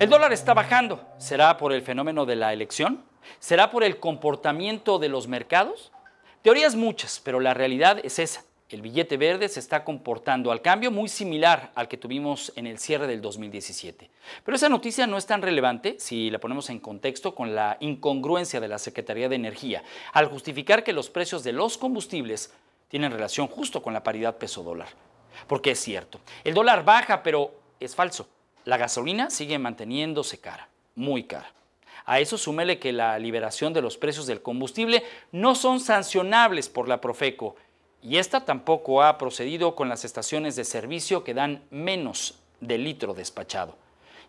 El dólar está bajando. ¿Será por el fenómeno de la elección? ¿Será por el comportamiento de los mercados? Teorías muchas, pero la realidad es esa. El billete verde se está comportando al cambio muy similar al que tuvimos en el cierre del 2017. Pero esa noticia no es tan relevante si la ponemos en contexto con la incongruencia de la Secretaría de Energía al justificar que los precios de los combustibles tienen relación justo con la paridad peso-dólar. Porque es cierto, el dólar baja, pero es falso. La gasolina sigue manteniéndose cara, muy cara. A eso sumele que la liberación de los precios del combustible no son sancionables por la Profeco y esta tampoco ha procedido con las estaciones de servicio que dan menos de litro despachado.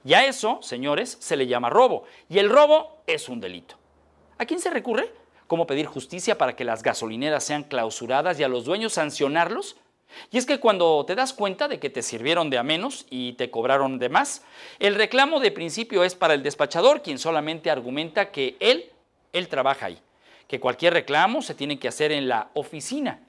Y a eso, señores, se le llama robo y el robo es un delito. ¿A quién se recurre? ¿Cómo pedir justicia para que las gasolineras sean clausuradas y a los dueños sancionarlos? Y es que cuando te das cuenta de que te sirvieron de a menos y te cobraron de más, el reclamo de principio es para el despachador, quien solamente argumenta que él, él trabaja ahí, que cualquier reclamo se tiene que hacer en la oficina,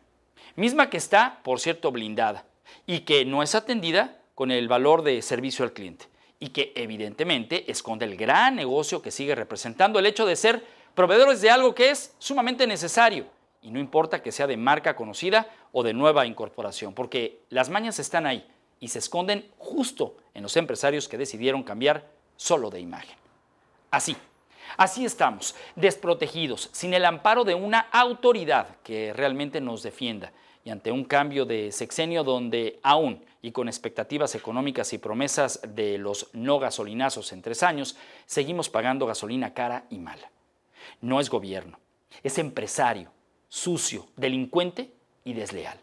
misma que está, por cierto, blindada y que no es atendida con el valor de servicio al cliente y que evidentemente esconde el gran negocio que sigue representando el hecho de ser proveedores de algo que es sumamente necesario y no importa que sea de marca conocida o de nueva incorporación, porque las mañas están ahí y se esconden justo en los empresarios que decidieron cambiar solo de imagen. Así, así estamos, desprotegidos, sin el amparo de una autoridad que realmente nos defienda y ante un cambio de sexenio donde aún y con expectativas económicas y promesas de los no gasolinazos en tres años, seguimos pagando gasolina cara y mala. No es gobierno, es empresario sucio, delincuente y desleal.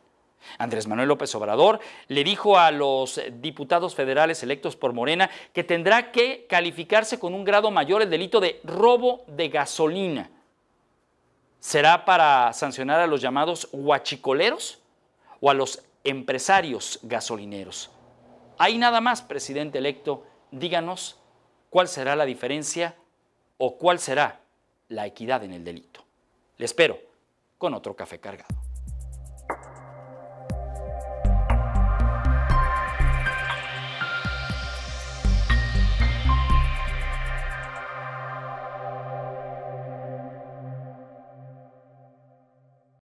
Andrés Manuel López Obrador le dijo a los diputados federales electos por Morena que tendrá que calificarse con un grado mayor el delito de robo de gasolina. ¿Será para sancionar a los llamados huachicoleros o a los empresarios gasolineros? Hay nada más, presidente electo, díganos cuál será la diferencia o cuál será la equidad en el delito. Le espero con otro café cargado.